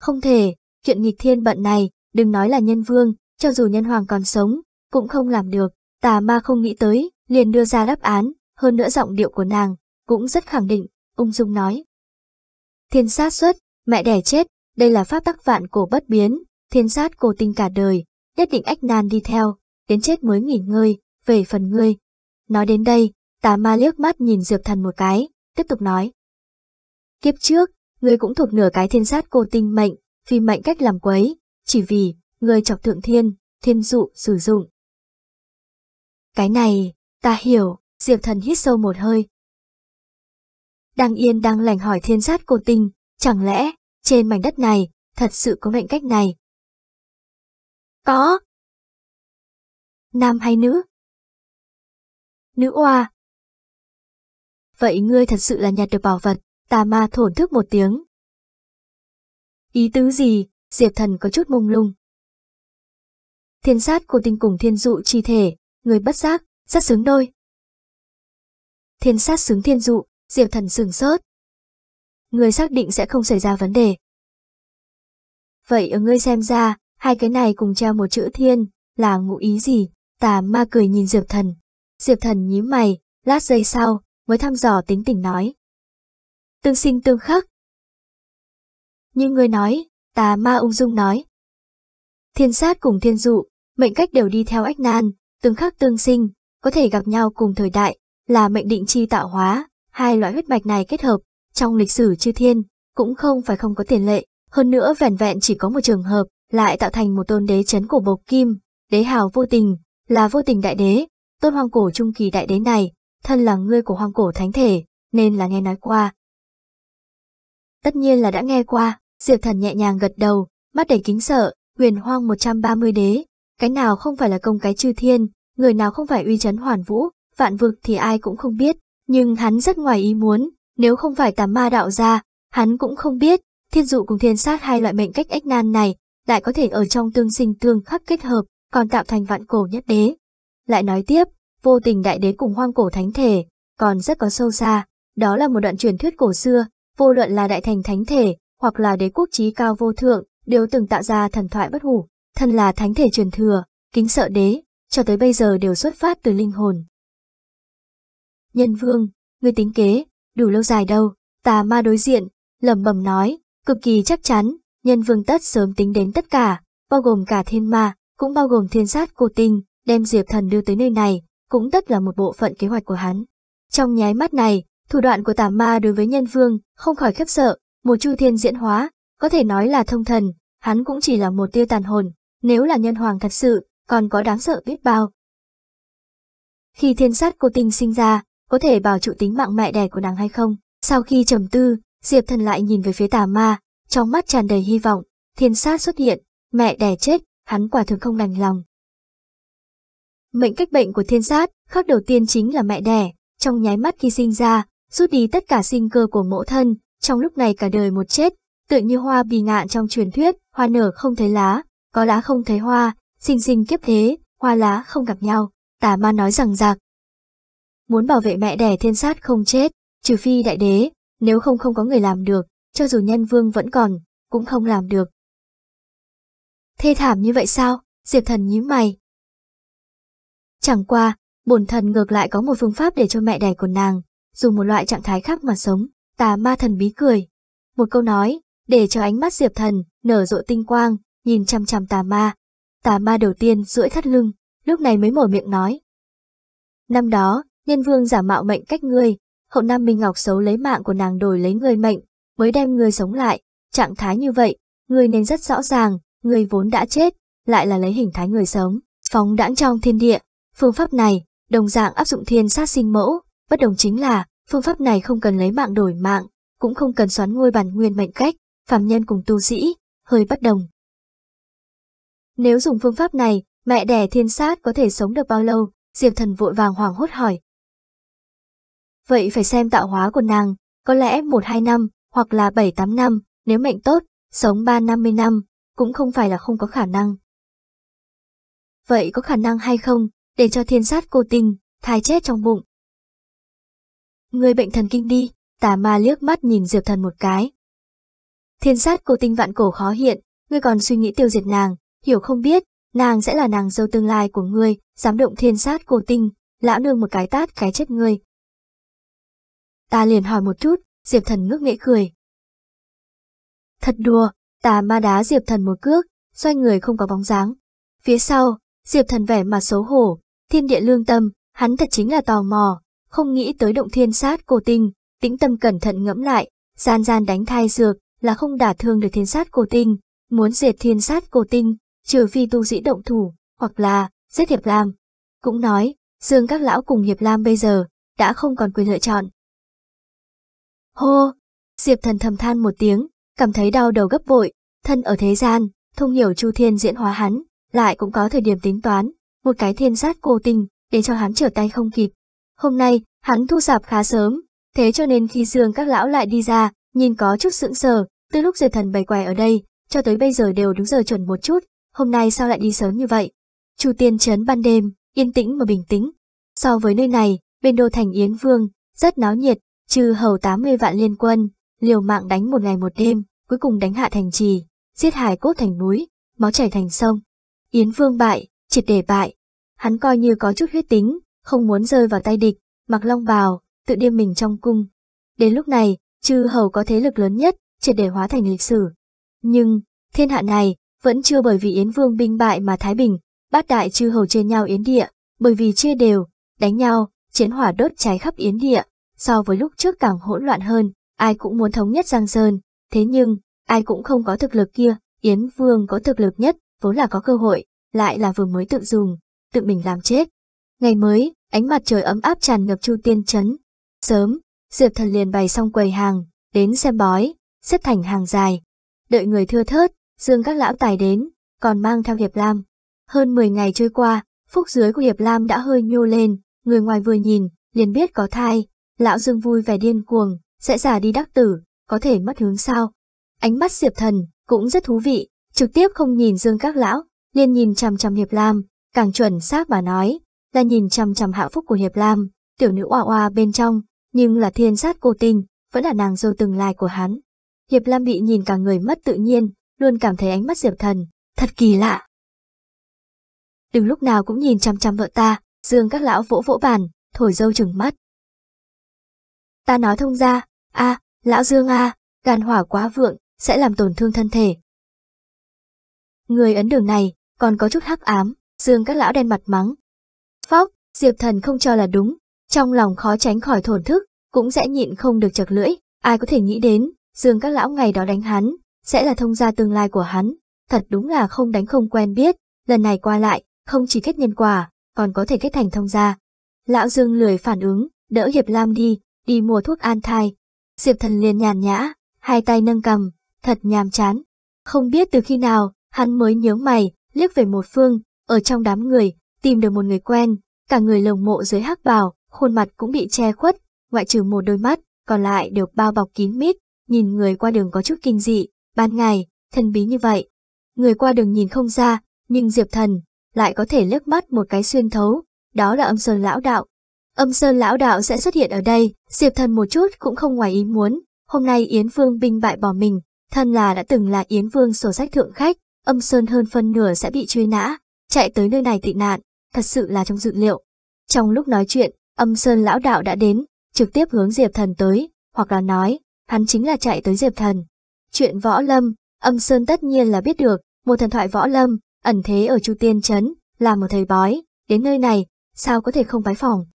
Không thể, chuyện nghịch thiên bận này, đừng nói là nhân vương, cho dù nhân hoàng còn sống, cũng không làm được. Tà ma không nghĩ tới, liền đưa ra đáp án, hơn nữa giọng điệu của nàng, cũng rất khẳng định, ung dung nói. Thiên sát xuất, mẹ đẻ chết, đây là pháp tắc vạn cổ bất biến, thiên sát cô tinh cả đời, nhất định ách nan đi theo, đến chết mới nghỉ ngơi, về phần ngươi. Nói đến đây, tà ma liếc mắt nhìn Diệp Thần một cái, tiếp tục nói. Kiếp trước, ngươi cũng thuộc nửa cái thiên sát cô tinh mệnh, vì mệnh cách làm quấy, chỉ vì, ngươi chọc thượng thiên, thiên dụ sử dụng. Cái này, ta hiểu, Diệp Thần hít sâu một hơi. Đang yên đang lành hỏi thiên sát cô tinh, chẳng lẽ, trên mảnh đất này, thật sự có mệnh cách này? Có. Nam hay nữ, nữ oa. Vậy ngươi thật sự là nhặt được bảo vật, tà ma thổn thức một tiếng. Ý tứ gì, Diệp thần có chút mông lung. Thiên sát cô tinh cùng thiên dụ chi thể, người bất giác, rất xứng đôi. Thiên sát xứng thiên dụ, Diệp thần sừng sốt. Người xác định sẽ không xảy ra vấn đề. Vậy ở ngươi xem ra, hai cái này cùng treo một chữ thiên, là ngụ ý gì? Tà ma cười nhìn Diệp thần, Diệp thần nhíu mày, lát giây sau, mới thăm dò tính tình nói. Tương sinh tương khắc. Như ngươi nói, tà ma ung dung nói. Thiên sát cùng thiên dụ, mệnh cách đều đi theo ách nan, tương khắc tương sinh, có thể gặp nhau cùng thời đại, là mệnh định chi tạo hóa, hai loại huyết mạch này kết hợp, trong lịch sử chư thiên, cũng không phải không có tiền lệ, hơn nữa vẻn vẹn chỉ có một trường hợp, lại tạo thành một tôn đế chấn của bộc kim, đế hào vô tình, là vô tình đại đế, Tôn hoàng cổ trung kỳ đại đế này, thân là ngươi của hoàng cổ thánh thể, nên là nghe nói qua. Tất nhiên là đã nghe qua, Diệp Thần nhẹ nhàng gật đầu, mắt đầy kính sợ, huyền hoang 130 đế, cái nào không phải là công cái chư thiên, người nào không phải uy chấn hoàn vũ, vạn vực thì ai cũng không biết, nhưng hắn rất ngoài ý muốn, nếu không phải tà ma đạo ra, hắn cũng không biết, thiên dụ cùng thiên sát hai loại mệnh cách ách nan này, lại có thể ở trong tương sinh tương khắc kết hợp, còn tạo thành vạn cổ nhất đế. Lại nói tiếp, vô tình đại đế cùng hoang cổ thánh thể, còn rất có sâu xa, đó là một đoạn truyền thuyết cổ xưa, vô luận là đại thành thánh thể, hoặc là đế quốc trí cao vô thượng, đều từng tạo ra thần thoại bất hủ, thân là thánh thể truyền thừa, kính sợ đế, cho tới bây giờ đều xuất phát từ linh hồn. Nhân vương, người tính kế, đủ lâu dài đâu, tà ma đối diện, lầm bầm nói, cực kỳ chắc chắn, nhân vương tất sớm tính đến tất cả, bao gồm cả thiên ma, cũng bao gồm thiên sát cổ tinh, đem Diệp Thần đưa tới nơi này, cũng tất là một bộ phận kế hoạch của hắn. Trong nháy mắt này, thủ đoạn của tà ma đối với nhân vương không khỏi khiếp sợ, một chu thiên diễn hóa, có thể nói là thông thần, hắn cũng chỉ là một tiêu tàn hồn, nếu là nhân hoàng thật sự, còn có đáng sợ biết bao. Khi thiên sát cô tinh sinh ra, có thể bảo trụ tính mạng mẹ đẻ của nàng hay không? Sau khi trầm tư, Diệp Thần lại nhìn về phía tà ma, trong mắt tràn đầy hy vọng, thiên sát xuất hiện, mẹ đẻ chết, hắn quả thường không đành lòng, Mệnh cách bệnh của thiên sát, khác đầu tiên chính là mẹ đẻ, trong nháy mắt khi sinh ra, rút đi tất cả sinh cơ của mẫu thân, trong lúc này cả đời một chết, tựa như hoa bị ngạn trong truyền thuyết, hoa nở không thấy lá, có lá không thấy hoa, sinh sinh kiếp thế, hoa lá không gặp nhau, tà ma nói rằng rằng Muốn bảo vệ mẹ đẻ thiên sát không chết, trừ phi đại đế, nếu không không có người làm được, cho dù nhân vương vẫn còn, cũng không làm được. Thê thảm như vậy sao? Diệp thần nhíu mày, Chẳng qua, bổn thần ngược lại có một phương pháp để cho mẹ đẻ của nàng, dùng một loại trạng thái khác mà sống, tà ma thần bí cười. Một câu nói, để cho ánh mắt diệp thần, nở rộ tinh quang, nhìn chăm chăm tà ma. Tà ma đầu tiên duỗi thắt lưng, lúc này mới mở miệng nói. Năm đó, nhân vương giả mạo mệnh cách ngươi, hậu nam Minh Ngọc xấu lấy mạng của nàng đổi lấy người mệnh, mới đem ngươi sống lại, trạng thái như vậy, ngươi nên rất rõ ràng, ngươi vốn đã chết, lại là lấy hình thái người sống, phóng đãng trong thiên địa. Phương pháp này, đồng dạng áp dụng thiên sát sinh mẫu, bất đồng chính là phương pháp này không cần lấy mạng đổi mạng, cũng không cần xoán ngôi bản nguyên mệnh cách, phàm nhân cùng tu sĩ, hơi bất đồng. Nếu dùng phương pháp này, mẹ đẻ thiên sát có thể sống được bao lâu, Diệp Thần vội vàng hoảng hốt hỏi. Vậy phải xem tạo hóa của nàng, có lẽ 1-2 năm, hoặc là 7-8 năm, nếu mệnh tốt, sống 3-50 năm, cũng không phải là không có khả năng. Vậy có khả năng hay không, để cho thiên sát cô tình, thai chết trong bụng. Người bệnh thần kinh đi, tà ma liếc mắt nhìn Diệp Thần một cái. Thiên sát cô tinh vạn cổ khó hiện, ngươi còn suy nghĩ tiêu diệt nàng, hiểu không biết, nàng sẽ là nàng dâu tương lai của ngươi, dám động thiên sát cô tinh, lão nương một cái tát cái chết ngươi. Ta liền hỏi một chút, Diệp Thần ngước nghễ cười. Thật đùa, tà ma đá Diệp Thần một cước, xoay người không có bóng dáng. Phía sau, Diệp Thần vẻ mặt xấu hổ, Thiên địa lương tâm, hắn thật chính là tò mò, không nghĩ tới động thiên sát cổ tinh, tĩnh tâm cẩn thận ngẫm lại, gian gian đánh thai dược là không đả thương được thiên sát cổ tinh, muốn diệt thiên sát cổ tinh, trừ phi tu sĩ động thủ, hoặc là giết Hiệp Lam. Cũng nói, Dương các lão cùng Hiệp Lam bây giờ đã không còn quyền lựa chọn. Hô! Diệp thần thầm than một tiếng, cảm thấy đau đầu gấp vội, thân ở thế gian, thông hiểu chu thiên diễn hóa hắn, lại cũng có thời điểm tính toán, một cái thiên sát cố tình, để cho hắn trở tay không kịp. Hôm nay, hắn thu sạp khá sớm, thế cho nên khi Dương các lão lại đi ra, nhìn có chút sững sờ, từ lúc diệt thần bày quẻ ở đây, cho tới bây giờ đều đúng giờ chuẩn một chút, hôm nay sao lại đi sớm như vậy? Chu tiên trấn ban đêm, yên tĩnh mà bình tĩnh. So với nơi này, bên đô thành Yến Vương, rất náo nhiệt, trừ hầu 80 vạn liên quân, liều mạng đánh một ngày một đêm, cuối cùng đánh hạ thành trì, giết hải cốt thành núi, máu chảy thành sông. Yến Vương bại, triệt để bại, Hắn coi như có chút huyết tính, không muốn rơi vào tay địch, mặc long bào, tự điêm mình trong cung. Đến lúc này, chư hầu có thế lực lớn nhất, triệt để hóa thành lịch sử. Nhưng, thiên hạ này, vẫn chưa bởi vì Yến Vương binh bại mà Thái Bình, bát đại chư hầu trên nhau Yến địa, bởi vì chia đều, đánh nhau, chiến hỏa đốt cháy khắp Yến địa, so với lúc trước càng hỗn loạn hơn, ai cũng muốn thống nhất Giang Sơn, thế nhưng, ai cũng không có thực lực kia, Yến Vương có thực lực nhất, vốn là có cơ hội, lại là vừa mới tự dùng, tự mình làm chết. Ngày mới, ánh mặt trời ấm áp tràn ngập Chu Tiên chấn. Sớm, Diệp Thần liền bày xong quầy hàng, đến xem bói, xếp thành hàng dài. Đợi người thưa thớt, dương các lão tài đến, còn mang theo Hiệp Lam. Hơn 10 ngày trôi qua, phúc dưới của Hiệp Lam đã hơi nhô lên, người ngoài vừa nhìn, liền biết có thai. Lão Dương vui vẻ điên cuồng, sẽ giả đi đắc tử, có thể mất hướng sao. Ánh mắt Diệp Thần cũng rất thú vị, trực tiếp không nhìn Dương các lão, liền nhìn chằm chằm Hiệp Lam, càng chuẩn xác mà nói, là nhìn chăm chăm hạ phúc của Hiệp Lam, tiểu nữ oa oa bên trong, nhưng là thiên sát cô tinh vẫn là nàng dâu tương lai của hắn. Hiệp Lam bị nhìn cả người mất tự nhiên, luôn cảm thấy ánh mắt Diệp Thần, thật kỳ lạ. Đừng lúc nào cũng nhìn chăm chăm vợ ta, dương các lão vỗ vỗ bàn, thổi dâu chừng mắt. Ta nói thông ra, a, lão dương a, à, gan hỏa quá vượng, sẽ làm tổn thương thân thể. Người ấn đường này, còn có chút hắc ám, Dương các lão đen mặt mắng. Phóc, Diệp Thần không cho là đúng, trong lòng khó tránh khỏi thổn thức, cũng sẽ nhịn không được chật lưỡi, ai có thể nghĩ đến, Dương các lão ngày đó đánh hắn, sẽ là thông gia tương lai của hắn, thật đúng là không đánh không quen biết, lần này qua lại, không chỉ kết nhân quả, còn có thể kết thành thông gia. Lão Dương lười phản ứng, đỡ Hiệp Lam đi, đi mua thuốc an thai. Diệp Thần liền nhàn nhã, hai tay nâng cầm, thật nhàm chán. Không biết từ khi nào, hắn mới nhớ mày, liếc về một phương, ở trong đám người, tìm được một người quen, cả người lồng mộ dưới hắc bào, khuôn mặt cũng bị che khuất, ngoại trừ một đôi mắt, còn lại đều bao bọc kín mít, nhìn người qua đường có chút kinh dị, ban ngày, thần bí như vậy. Người qua đường nhìn không ra, nhưng Diệp Thần lại có thể lướt mắt một cái xuyên thấu, đó là âm sơn lão đạo. Âm sơn lão đạo sẽ xuất hiện ở đây, Diệp Thần một chút cũng không ngoài ý muốn, hôm nay Yến Vương binh bại bỏ mình, thân là đã từng là Yến Vương sổ sách thượng khách, âm sơn hơn phân nửa sẽ bị truy nã, chạy tới nơi này tị nạn, thật sự là trong dự liệu. Trong lúc nói chuyện, âm sơn lão đạo đã đến, trực tiếp hướng Diệp Thần tới, hoặc là nói, hắn chính là chạy tới Diệp Thần. Chuyện võ lâm, âm sơn tất nhiên là biết được, một thần thoại võ lâm, ẩn thế ở Chu Tiên Trấn, là một thầy bói, đến nơi này, sao có thể không bái phỏng.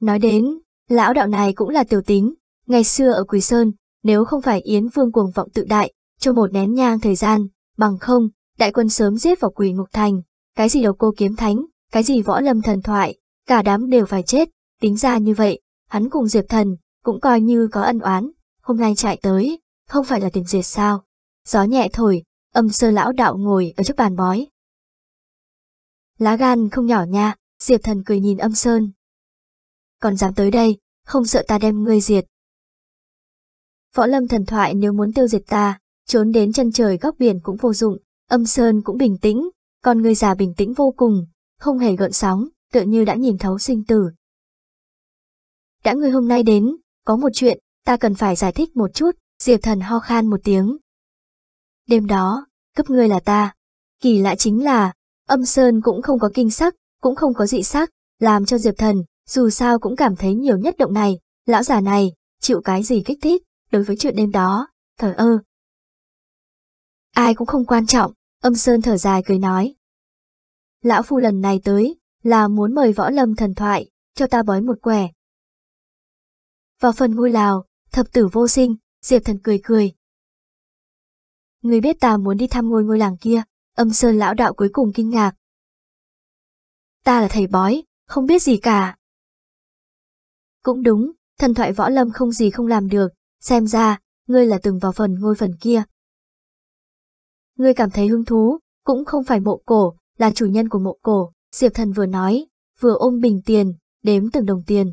Nói đến, lão đạo này cũng là tiểu tính, ngày xưa ở Quỳ Sơn, nếu không phải Yến Vương cuồng vọng tự đại, cho một nén nhang thời gian, bằng không, đại quân sớm giết vào quỳ ngục thành, cái gì đầu cô kiếm thánh, cái gì võ lâm thần thoại, cả đám đều phải chết, tính ra như vậy, hắn cùng Diệp Thần, cũng coi như có ân oán, hôm nay chạy tới, không phải là tìm diệt sao. Gió nhẹ thổi, âm sơ lão đạo ngồi ở trước bàn bói. Lá gan không nhỏ nha, Diệp Thần cười nhìn âm sơn. Còn dám tới đây, không sợ ta đem ngươi diệt. Võ lâm thần thoại nếu muốn tiêu diệt ta, trốn đến chân trời góc biển cũng vô dụng, âm sơn cũng bình tĩnh, còn người già bình tĩnh vô cùng, không hề gợn sóng, tựa như đã nhìn thấu sinh tử. Đã người hôm nay đến, có một chuyện, ta cần phải giải thích một chút, Diệp Thần ho khan một tiếng. Đêm đó, cấp ngươi là ta. Kỳ lạ chính là, âm sơn cũng không có kinh sắc, cũng không có dị sắc, làm cho Diệp Thần, dù sao cũng cảm thấy nhiều nhất động này, lão già này, chịu cái gì kích thích, đối với chuyện đêm đó, thở ơ. Ai cũng không quan trọng, Âm Sơn thở dài cười nói. Lão phu lần này tới, là muốn mời võ lâm thần thoại, cho ta bói một quẻ. Vào phần ngôi lào, thập tử vô sinh, Diệp thần cười cười. Người biết ta muốn đi thăm ngôi ngôi làng kia, âm sơn lão đạo cuối cùng kinh ngạc. Ta là thầy bói, không biết gì cả. Cũng đúng, thần thoại võ lâm không gì không làm được, xem ra, ngươi là từng vào phần ngôi phần kia, ngươi cảm thấy hứng thú, cũng không phải mộ cổ, là chủ nhân của mộ cổ, Diệp Thần vừa nói, vừa ôm bình tiền, đếm từng đồng tiền.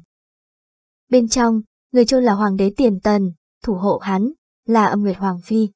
Bên trong, người chôn là hoàng đế tiền tần, thủ hộ hắn, là âm nguyệt hoàng phi.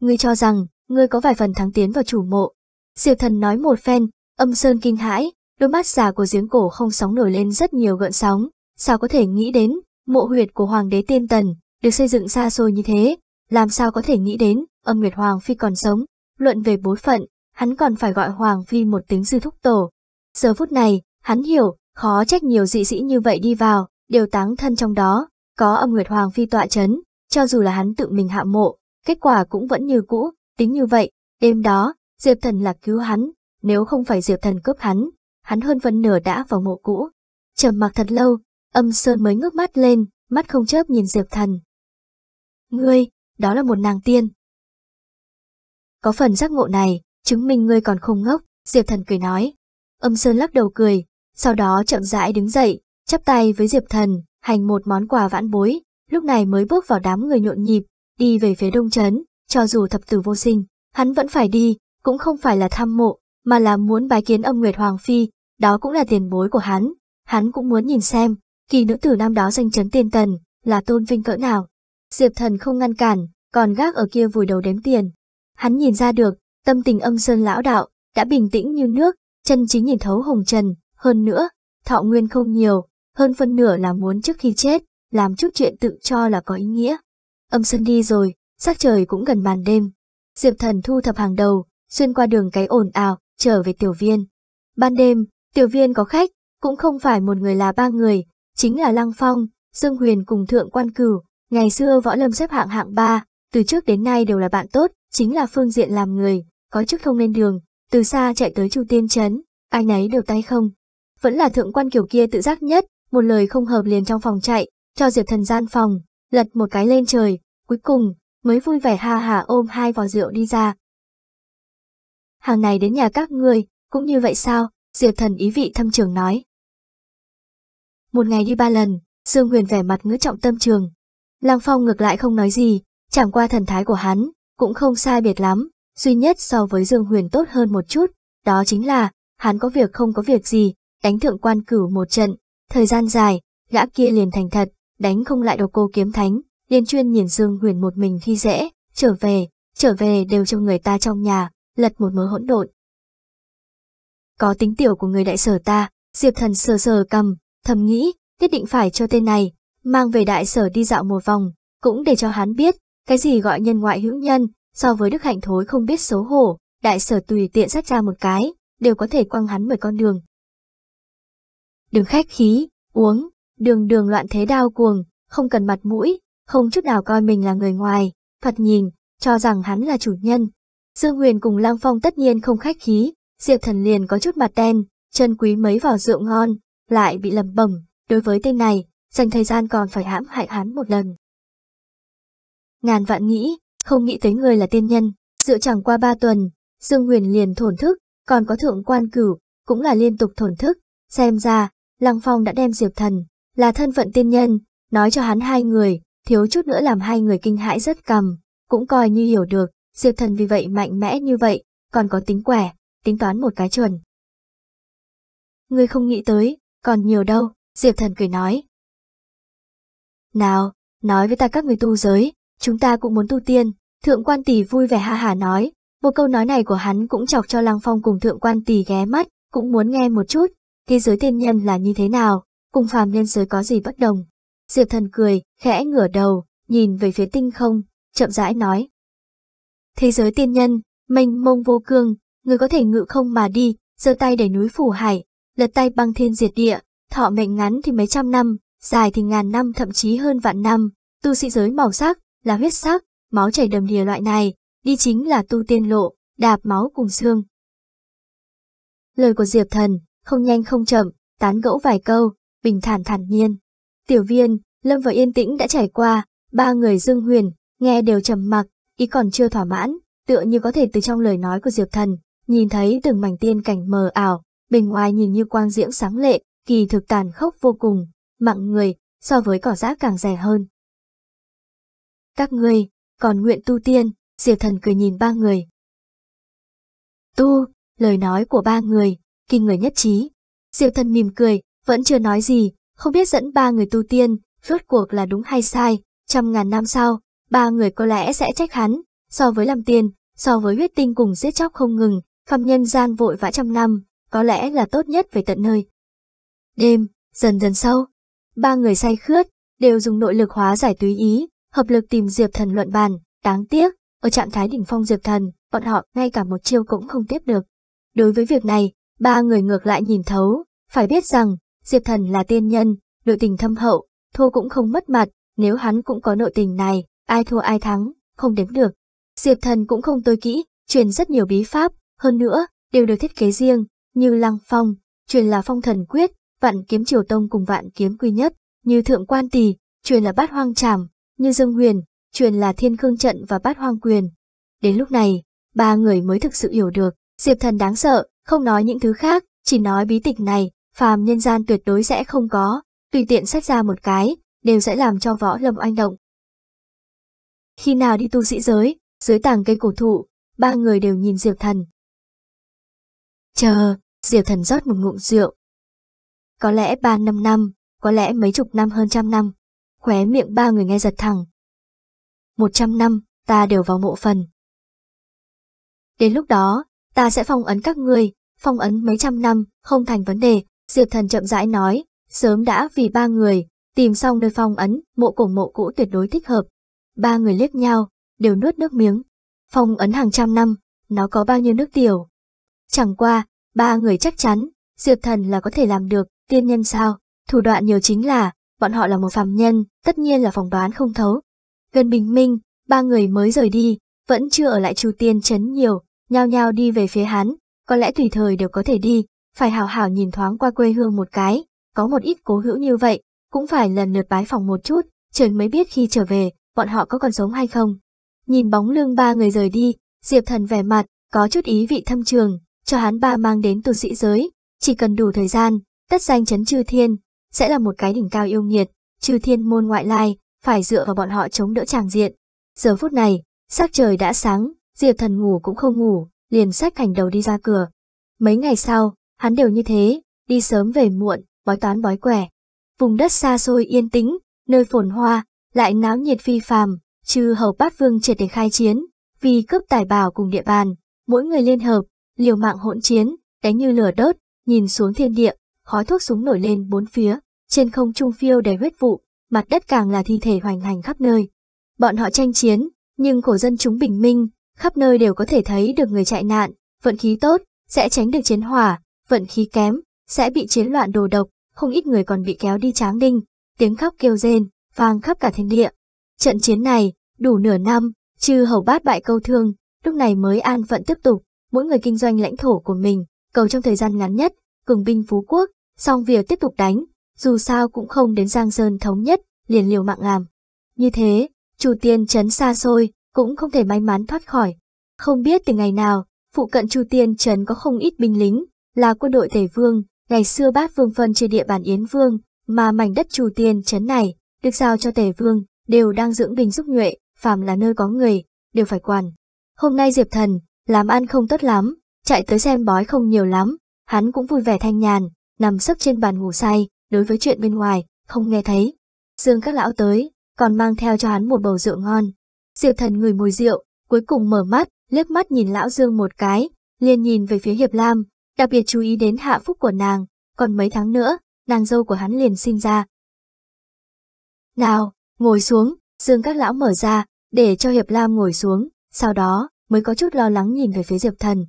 Ngươi cho rằng, ngươi có vài phần thắng tiến vào chủ mộ. Diệp Thần nói một phen, âm sơn kinh hãi, đôi mắt già của giếng cổ không sóng nổi lên rất nhiều gợn sóng, sao có thể nghĩ đến, mộ huyệt của hoàng đế tiên tần, được xây dựng xa xôi như thế, làm sao có thể nghĩ đến, âm Nguyệt Hoàng Phi còn sống, luận về bối phận, hắn còn phải gọi Hoàng Phi một tính sư thúc tổ. Giờ phút này, hắn hiểu, khó trách nhiều dị sĩ như vậy đi vào, đều táng thân trong đó, có âm Nguyệt Hoàng Phi tọa chấn, cho dù là hắn tự mình hạ mộ, kết quả cũng vẫn như cũ, tính như vậy, đêm đó, Diệp Thần là cứu hắn, nếu không phải Diệp Thần cướp hắn, hắn hơn phần nửa đã vào mộ cũ. Trầm mặc thật lâu, âm Sơn mới ngước mắt lên, mắt không chớp nhìn Diệp Thần. Ngươi, đó là một nàng tiên, có phần giác ngộ này, chứng minh ngươi còn không ngốc, Diệp Thần cười nói. Âm Sơn lắc đầu cười, sau đó chậm rãi đứng dậy, chắp tay với Diệp Thần, hành một món quà vãn bối, lúc này mới bước vào đám người nhộn nhịp, đi về phía đông trấn, cho dù thập tử vô sinh, hắn vẫn phải đi, cũng không phải là thăm mộ, mà là muốn bái kiến âm Nguyệt Hoàng Phi, đó cũng là tiền bối của hắn, hắn cũng muốn nhìn xem, kỳ nữ tử nam đó danh chấn tiên tần, là tôn vinh cỡ nào. Diệp Thần không ngăn cản, còn gác ở kia vùi đầu đếm tiền, Hắn nhìn ra được, tâm tình âm sơn lão đạo, đã bình tĩnh như nước, chân chính nhìn thấu hồng trần, hơn nữa, thọ nguyên không nhiều, hơn phân nửa là muốn trước khi chết, làm chút chuyện tự cho là có ý nghĩa. Âm sơn đi rồi, sắc trời cũng gần màn đêm. Diệp thần thu thập hàng đầu, xuyên qua đường cái ồn ào, trở về tiểu viên. Ban đêm, tiểu viên có khách, cũng không phải một người là ba người, chính là Lăng Phong, Dương Huyền cùng Thượng Quan Cửu, ngày xưa võ lâm xếp hạng hạng ba, từ trước đến nay đều là bạn tốt, chính là phương diện làm người, có chức không lên đường, từ xa chạy tới Chu Tiên Trấn, ai nấy đều tay không. Vẫn là thượng quan kiểu kia tự giác nhất, một lời không hợp liền trong phòng chạy, cho Diệp Thần gian phòng, lật một cái lên trời, cuối cùng, mới vui vẻ ha hả ôm hai vò rượu đi ra. Hàng này đến nhà các người, cũng như vậy sao, Diệp Thần ý vị thâm trường nói. Một ngày đi ba lần, Dương Huyền vẻ mặt ngữ trọng tâm trường. Lăng Phong ngược lại không nói gì, chẳng qua thần thái của hắn, cũng không sai biệt lắm, duy nhất so với Dương Huyền tốt hơn một chút, đó chính là, hắn có việc không có việc gì, đánh thượng quan cửu một trận, thời gian dài, gã kia liền thành thật, đánh không lại độc cô kiếm thánh, liền chuyên nhìn Dương Huyền một mình khi dễ, trở về, trở về đều cho người ta trong nhà, lật một mớ hỗn độn. Có tính tiểu của người đại sở ta, Diệp Thần sờ sờ cầm, thầm nghĩ, nhất định phải cho tên này, mang về đại sở đi dạo một vòng, cũng để cho hắn biết, cái gì gọi nhân ngoại hữu nhân, so với đức hạnh thối không biết xấu hổ, đại sở tùy tiện sát ra một cái, đều có thể quăng hắn mười con đường. Đừng khách khí, uống, đường đường loạn thế đao cuồng, không cần mặt mũi, không chút nào coi mình là người ngoài, phật nhìn, cho rằng hắn là chủ nhân. Dương Huyền cùng Lang Phong tất nhiên không khách khí, Diệp Thần liền có chút mặt đen, chân quý mấy vào rượu ngon, lại bị lầm bầm. đối với tên này, dành thời gian còn phải hãm hại hắn một lần ngàn vạn nghĩ, không nghĩ tới người là tiên nhân, dựa chẳng qua ba tuần, Dương Huyền liền thổn thức, còn có thượng quan cửu, cũng là liên tục thổn thức, xem ra, Lăng Phong đã đem Diệp Thần, là thân phận tiên nhân, nói cho hắn hai người, thiếu chút nữa làm hai người kinh hãi rất cầm, cũng coi như hiểu được, Diệp Thần vì vậy mạnh mẽ như vậy, còn có tính quẻ, tính toán một cái chuẩn. người không nghĩ tới, còn nhiều đâu, Diệp Thần cười nói. Nào, nói với ta các người tu giới, Chúng ta cũng muốn tu tiên, thượng quan tỷ vui vẻ ha hả nói, một câu nói này của hắn cũng chọc cho Lăng Phong cùng thượng quan tỷ ghé mắt, cũng muốn nghe một chút, thế giới tiên nhân là như thế nào, cùng phàm nhân giới có gì bất đồng. Diệp thần cười, khẽ ngửa đầu, nhìn về phía tinh không, chậm rãi nói. Thế giới tiên nhân, mênh mông vô cương, người có thể ngự không mà đi, giơ tay đẩy núi phủ hải, lật tay băng thiên diệt địa, thọ mệnh ngắn thì mấy trăm năm, dài thì ngàn năm thậm chí hơn vạn năm, tu sĩ giới màu sắc, là huyết sắc, máu chảy đầm đìa loại này, đi chính là tu tiên lộ, đạp máu cùng xương. Lời của Diệp Thần, không nhanh không chậm, tán gẫu vài câu, bình thản thản nhiên. Tiểu viên, Lâm và Yên Tĩnh đã trải qua, ba người Dương Huyền, nghe đều trầm mặc, ý còn chưa thỏa mãn, tựa như có thể từ trong lời nói của Diệp Thần, nhìn thấy từng mảnh tiên cảnh mờ ảo, bên ngoài nhìn như quang diễm sáng lệ, kỳ thực tàn khốc vô cùng, mạng người, so với cỏ rác càng rẻ hơn. Các ngươi, còn nguyện tu tiên, diệp thần cười nhìn ba người. Tu, lời nói của ba người, kinh người nhất trí. Diệp thần mỉm cười, vẫn chưa nói gì, không biết dẫn ba người tu tiên, rốt cuộc là đúng hay sai, trăm ngàn năm sau, ba người có lẽ sẽ trách hắn, so với làm tiền, so với huyết tinh cùng giết chóc không ngừng, phàm nhân gian vội vã trăm năm, có lẽ là tốt nhất về tận nơi. Đêm, dần dần sâu, ba người say khướt, đều dùng nội lực hóa giải túy ý, hợp lực tìm Diệp Thần luận bàn, đáng tiếc, ở trạng thái đỉnh phong Diệp Thần, bọn họ ngay cả một chiêu cũng không tiếp được. Đối với việc này, ba người ngược lại nhìn thấu, phải biết rằng, Diệp Thần là tiên nhân, nội tình thâm hậu, thua cũng không mất mặt, nếu hắn cũng có nội tình này, ai thua ai thắng, không đếm được. Diệp Thần cũng không tôi kỹ, truyền rất nhiều bí pháp, hơn nữa, đều được thiết kế riêng, như Lăng Phong, truyền là Phong Thần Quyết, Vạn Kiếm Triều Tông cùng Vạn Kiếm Quy Nhất, như Thượng Quan Tỳ, truyền là Bát Hoang Trảm, như Dương Huyền, truyền là Thiên Khương Trận và Bát Hoang Quyền. Đến lúc này, ba người mới thực sự hiểu được, Diệp Thần đáng sợ, không nói những thứ khác, chỉ nói bí tịch này, phàm nhân gian tuyệt đối sẽ không có, tùy tiện xét ra một cái, đều sẽ làm cho võ lâm oanh động. Khi nào đi tu sĩ giới, dưới tàng cây cổ thụ, ba người đều nhìn Diệp Thần. Chờ, Diệp Thần rót một ngụm rượu. Có lẽ ba năm năm, có lẽ mấy chục năm hơn trăm năm, khóe miệng ba người nghe giật thẳng. Một trăm năm, ta đều vào mộ phần. Đến lúc đó, ta sẽ phong ấn các người phong ấn mấy trăm năm, không thành vấn đề, Diệp Thần chậm rãi nói, sớm đã vì ba người, tìm xong nơi phong ấn, mộ cổ mộ cũ tuyệt đối thích hợp. Ba người liếc nhau, đều nuốt nước miếng. Phong ấn hàng trăm năm, nó có bao nhiêu nước tiểu. Chẳng qua, ba người chắc chắn, Diệp Thần là có thể làm được, tiên nhân sao, thủ đoạn nhiều chính là, bọn họ là một phàm nhân, tất nhiên là phòng đoán không thấu. Gần bình minh, ba người mới rời đi, vẫn chưa ở lại Chu Tiên chấn nhiều, nhao nhao đi về phía hắn, có lẽ tùy thời đều có thể đi, phải hào hào nhìn thoáng qua quê hương một cái, có một ít cố hữu như vậy, cũng phải lần lượt bái phòng một chút, trời mới biết khi trở về, bọn họ có còn sống hay không. Nhìn bóng lưng ba người rời đi, Diệp Thần vẻ mặt, có chút ý vị thâm trường, cho hắn ba mang đến tu sĩ giới, chỉ cần đủ thời gian, tất danh chấn chư thiên, sẽ là một cái đỉnh cao yêu nghiệt, trừ thiên môn ngoại lai, phải dựa vào bọn họ chống đỡ tràng diện. Giờ phút này, sắc trời đã sáng, Diệp thần ngủ cũng không ngủ, liền sách hành đầu đi ra cửa. Mấy ngày sau, hắn đều như thế, đi sớm về muộn, bói toán bói quẻ. Vùng đất xa xôi yên tĩnh, nơi phồn hoa, lại náo nhiệt phi phàm, trừ hầu bát vương triệt để khai chiến, vì cướp tài bảo cùng địa bàn, mỗi người liên hợp, liều mạng hỗn chiến, đánh như lửa đốt, nhìn xuống thiên địa, khói thuốc súng nổi lên bốn phía trên không trung phiêu đầy huyết vụ, mặt đất càng là thi thể hoành hành khắp nơi. Bọn họ tranh chiến, nhưng khổ dân chúng bình minh, khắp nơi đều có thể thấy được người chạy nạn, vận khí tốt, sẽ tránh được chiến hỏa, vận khí kém, sẽ bị chiến loạn đồ độc, không ít người còn bị kéo đi tráng đinh, tiếng khóc kêu rên, vang khắp cả thiên địa. Trận chiến này, đủ nửa năm, chư hầu bát bại câu thương, lúc này mới an phận tiếp tục, mỗi người kinh doanh lãnh thổ của mình, cầu trong thời gian ngắn nhất, cường binh phú quốc, xong việc tiếp tục đánh, dù sao cũng không đến Giang Sơn thống nhất, liền liều mạng làm. Như thế, chủ tiên trấn xa xôi, cũng không thể may mắn thoát khỏi. Không biết từ ngày nào, phụ cận chủ Tiên Trấn có không ít binh lính, là quân đội Tề Vương, ngày xưa bát vương phân trên địa bàn Yến Vương, mà mảnh đất chủ Tiên Trấn này, được giao cho Tề Vương, đều đang dưỡng binh giúp nhuệ, phàm là nơi có người, đều phải quản. Hôm nay Diệp Thần, làm ăn không tốt lắm, chạy tới xem bói không nhiều lắm, hắn cũng vui vẻ thanh nhàn, nằm sấp trên bàn ngủ say, đối với chuyện bên ngoài, không nghe thấy. Dương các lão tới, còn mang theo cho hắn một bầu rượu ngon. Diệp thần ngửi mùi rượu, cuối cùng mở mắt, liếc mắt nhìn lão Dương một cái, liền nhìn về phía Hiệp Lam, đặc biệt chú ý đến hạ phúc của nàng, còn mấy tháng nữa, nàng dâu của hắn liền sinh ra. Nào, ngồi xuống, Dương các lão mở ra, để cho Hiệp Lam ngồi xuống, sau đó mới có chút lo lắng nhìn về phía Diệp Thần.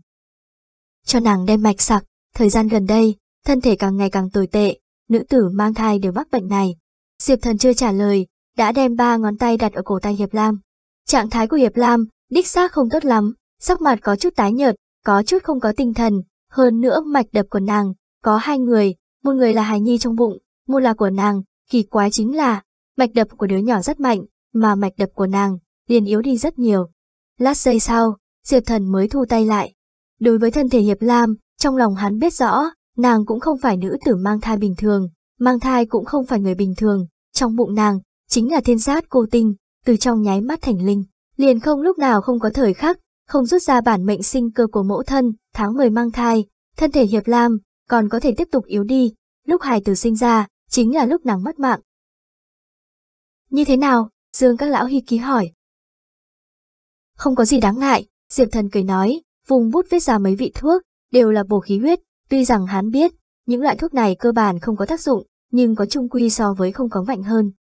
Cho nàng đem mạch sặc, thời gian gần đây, thân thể càng ngày càng tồi tệ, nữ tử mang thai đều mắc bệnh này. Diệp thần chưa trả lời, đã đem ba ngón tay đặt ở cổ tay Hiệp Lam. Trạng thái của Hiệp Lam, đích xác không tốt lắm, sắc mặt có chút tái nhợt, có chút không có tinh thần, hơn nữa mạch đập của nàng, có hai người, một người là Hải nhi trong bụng, một là của nàng, kỳ quái chính là, mạch đập của đứa nhỏ rất mạnh, mà mạch đập của nàng, liền yếu đi rất nhiều. Lát giây sau, Diệp Thần mới thu tay lại. Đối với thân thể Hiệp Lam, trong lòng hắn biết rõ, Nàng cũng không phải nữ tử mang thai bình thường, mang thai cũng không phải người bình thường, trong bụng nàng, chính là thiên sát cô tinh, từ trong nháy mắt thành linh, liền không lúc nào không có thời khắc, không rút ra bản mệnh sinh cơ của mẫu thân, tháng 10 mang thai, thân thể hiệp lam, còn có thể tiếp tục yếu đi, lúc hài tử sinh ra, chính là lúc nàng mất mạng. Như thế nào? Dương các lão hy ký hỏi. Không có gì đáng ngại, Diệp thần cười nói, vùng bút viết ra mấy vị thuốc, đều là bổ khí huyết, Tuy rằng hắn biết, những loại thuốc này cơ bản không có tác dụng, nhưng có chung quy so với không có mạnh hơn.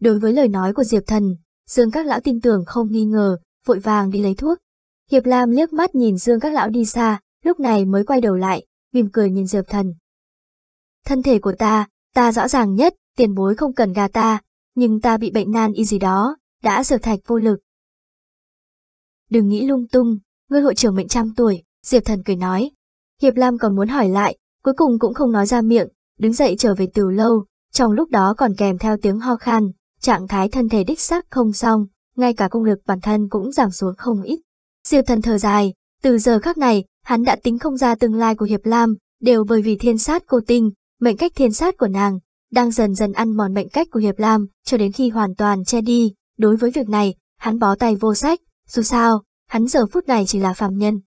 Đối với lời nói của Diệp Thần, Dương các lão tin tưởng không nghi ngờ, vội vàng đi lấy thuốc. Hiệp Lam liếc mắt nhìn Dương các lão đi xa, lúc này mới quay đầu lại, mỉm cười nhìn Diệp Thần. Thân thể của ta, ta rõ ràng nhất, tiền bối không cần gà ta, nhưng ta bị bệnh nan y gì đó, đã sở thạch vô lực. Đừng nghĩ lung tung, ngươi hội trưởng mệnh trăm tuổi, Diệp Thần cười nói, Hiệp Lam còn muốn hỏi lại, cuối cùng cũng không nói ra miệng, đứng dậy trở về từ lâu, trong lúc đó còn kèm theo tiếng ho khan, trạng thái thân thể đích xác không xong, ngay cả công lực bản thân cũng giảm xuống không ít. Diệp thần thở dài, từ giờ khác này, hắn đã tính không ra tương lai của Hiệp Lam, đều bởi vì thiên sát cô tinh, mệnh cách thiên sát của nàng, đang dần dần ăn mòn mệnh cách của Hiệp Lam, cho đến khi hoàn toàn che đi. Đối với việc này, hắn bó tay vô sách, dù sao, hắn giờ phút này chỉ là phàm nhân,